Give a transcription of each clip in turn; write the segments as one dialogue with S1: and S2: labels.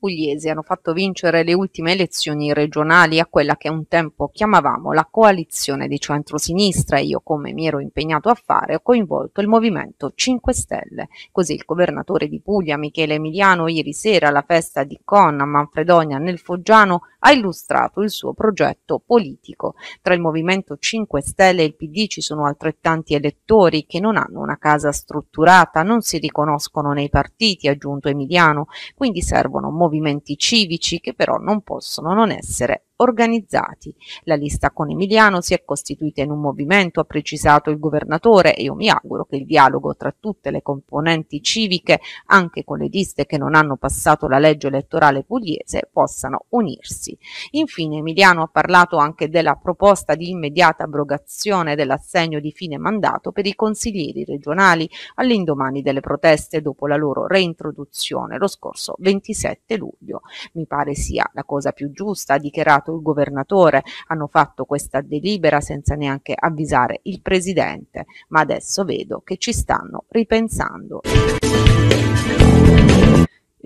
S1: pugliesi hanno fatto vincere le ultime elezioni regionali a quella che un tempo chiamavamo la coalizione di centrosinistra e io come mi ero impegnato a fare ho coinvolto il Movimento 5 Stelle. Così il governatore di Puglia Michele Emiliano ieri sera alla festa di Con a Manfredonia nel Foggiano ha illustrato il suo progetto politico. Tra il Movimento 5 Stelle e il PD ci sono altrettanti elettori che non hanno una casa strutturata, non si riconoscono nei partiti, ha aggiunto Emiliano, quindi servono movimenti movimenti civici che però non possono non essere organizzati. La lista con Emiliano si è costituita in un movimento, ha precisato il governatore, e io mi auguro che il dialogo tra tutte le componenti civiche, anche con le liste che non hanno passato la legge elettorale pugliese, possano unirsi. Infine Emiliano ha parlato anche della proposta di immediata abrogazione dell'assegno di fine mandato per i consiglieri regionali all'indomani delle proteste dopo la loro reintroduzione lo scorso 27 luglio. Mi pare sia la cosa più giusta, ha dichiarato Stato, il governatore, hanno fatto questa delibera senza neanche avvisare il Presidente, ma adesso vedo che ci stanno ripensando.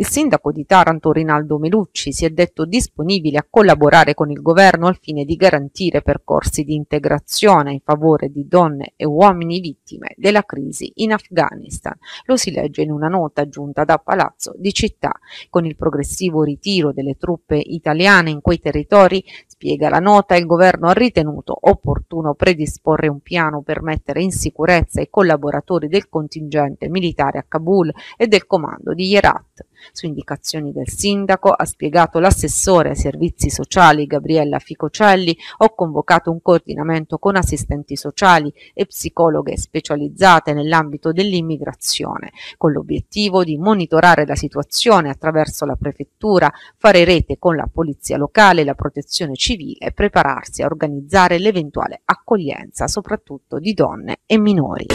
S1: Il sindaco di Taranto Rinaldo Melucci si è detto disponibile a collaborare con il governo al fine di garantire percorsi di integrazione in favore di donne e uomini vittime della crisi in Afghanistan. Lo si legge in una nota giunta da Palazzo di Città. Con il progressivo ritiro delle truppe italiane in quei territori, spiega la nota, il governo ha ritenuto opportuno predisporre un piano per mettere in sicurezza i collaboratori del contingente militare a Kabul e del comando di Herat. Su indicazioni del sindaco, ha spiegato l'assessore ai servizi sociali Gabriella Ficocelli, ho convocato un coordinamento con assistenti sociali e psicologhe specializzate nell'ambito dell'immigrazione, con l'obiettivo di monitorare la situazione attraverso la prefettura, fare rete con la polizia locale e la protezione civile e prepararsi a organizzare l'eventuale accoglienza soprattutto di donne e minori.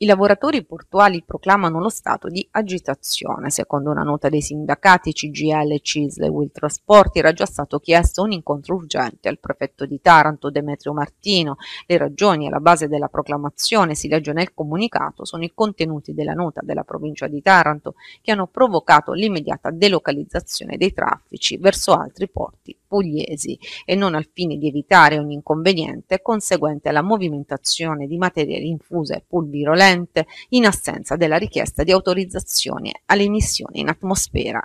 S1: I lavoratori portuali proclamano lo stato di agitazione. Secondo una nota dei sindacati CGL, CISL e Will Trasporti era già stato chiesto un incontro urgente al prefetto di Taranto Demetrio Martino. Le ragioni alla base della proclamazione, si legge nel comunicato, sono i contenuti della nota della provincia di Taranto che hanno provocato l'immediata delocalizzazione dei traffici verso altri porti pugliesi e non al fine di evitare ogni inconveniente conseguente alla movimentazione di materie rinfuse pulvirolente in assenza della richiesta di autorizzazione all'emissione in atmosfera.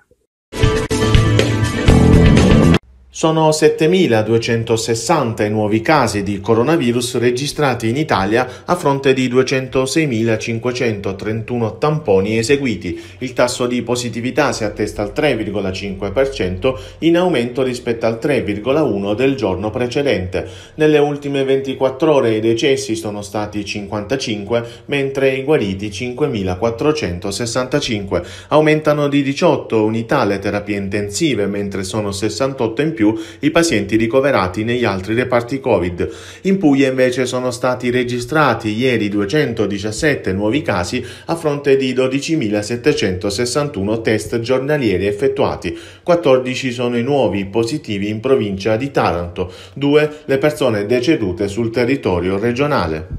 S2: Sono 7.260 i nuovi casi di coronavirus registrati in Italia a fronte di 206.531 tamponi eseguiti. Il tasso di positività si attesta al 3,5% in aumento rispetto al 3,1% del giorno precedente. Nelle ultime 24 ore i decessi sono stati 55 mentre i guariti 5.465. Aumentano di 18 unità le terapie intensive mentre sono 68 in più più i pazienti ricoverati negli altri reparti Covid. In Puglia invece sono stati registrati ieri 217 nuovi casi a fronte di 12.761 test giornalieri effettuati. 14 sono i nuovi positivi in provincia di Taranto, 2 le persone decedute sul territorio regionale.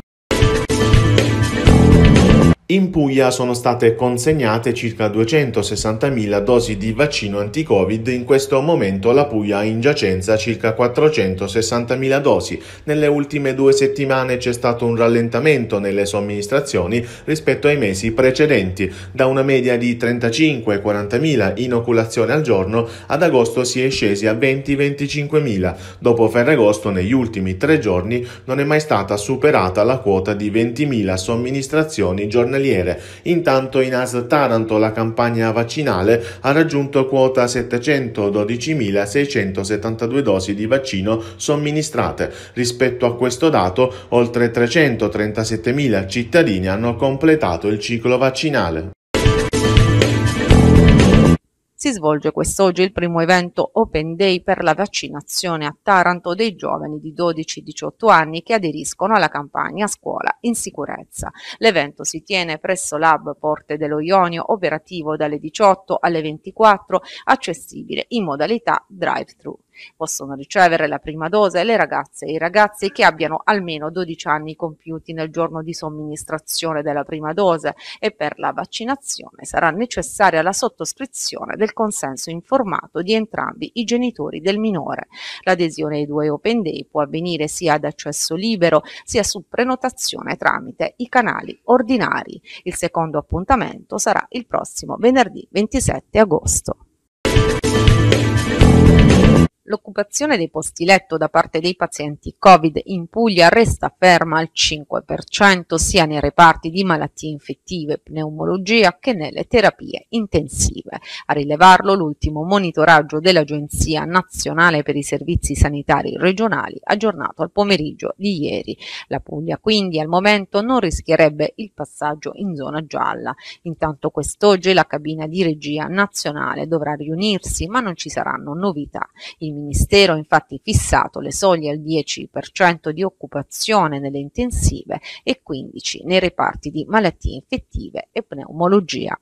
S2: In Puglia sono state consegnate circa 260.000 dosi di vaccino anti-Covid, in questo momento la Puglia ha in giacenza circa 460.000 dosi. Nelle ultime due settimane c'è stato un rallentamento nelle somministrazioni rispetto ai mesi precedenti, da una media di 35-40.000 inoculazioni al giorno ad agosto si è scesi a 20-25.000. Dopo Ferragosto negli ultimi tre giorni non è mai stata superata la quota di 20.000 somministrazioni giornaliere giornaliere. Intanto in AS Taranto la campagna vaccinale ha raggiunto quota 712.672 dosi di vaccino somministrate. Rispetto a questo dato, oltre 337.000 cittadini hanno completato il ciclo vaccinale
S1: si svolge quest'oggi il primo evento Open Day per la vaccinazione a Taranto dei giovani di 12-18 anni che aderiscono alla campagna Scuola in Sicurezza. L'evento si tiene presso l'Hub Porte dello Ionio, operativo dalle 18 alle 24, accessibile in modalità drive-thru. Possono ricevere la prima dose le ragazze e i ragazzi che abbiano almeno 12 anni compiuti nel giorno di somministrazione della prima dose e per la vaccinazione sarà necessaria la sottoscrizione del consenso informato di entrambi i genitori del minore. L'adesione ai due Open Day può avvenire sia ad accesso libero sia su prenotazione tramite i canali ordinari. Il secondo appuntamento sarà il prossimo venerdì 27 agosto. L'occupazione dei posti letto da parte dei pazienti Covid in Puglia resta ferma al 5% sia nei reparti di malattie infettive, pneumologia che nelle terapie intensive. A rilevarlo l'ultimo monitoraggio dell'Agenzia Nazionale per i Servizi Sanitari Regionali aggiornato al pomeriggio di ieri. La Puglia quindi al momento non rischierebbe il passaggio in zona gialla. Intanto quest'oggi la cabina di regia nazionale dovrà riunirsi ma non ci saranno novità. Il Ministero ha infatti fissato le soglie al 10% di occupazione nelle intensive e 15% nei reparti di malattie infettive e pneumologia.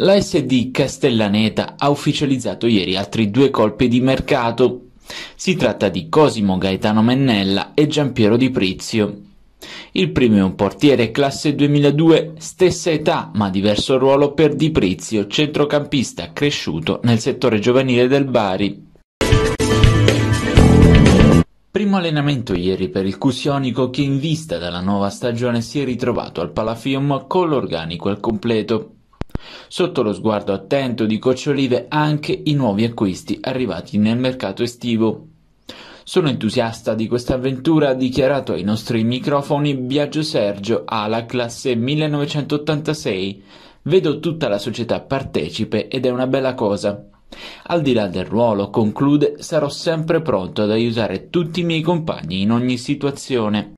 S3: L'ASD Castellaneta ha ufficializzato ieri altri due colpi di mercato. Si tratta di Cosimo Gaetano Mennella e Giampiero Di Prizio. Il primo è un portiere classe 2002, stessa età ma diverso ruolo per Di Prizio, centrocampista cresciuto nel settore giovanile del Bari. Primo allenamento ieri per il Cusionico che in vista della nuova stagione si è ritrovato al Palafium con l'organico al completo. Sotto lo sguardo attento di Coach anche i nuovi acquisti arrivati nel mercato estivo. Sono entusiasta di questa avventura, ha dichiarato ai nostri microfoni Biagio Sergio alla classe 1986. Vedo tutta la società partecipe ed è una bella cosa. Al di là del ruolo, conclude, sarò sempre pronto ad aiutare tutti i miei compagni in ogni situazione.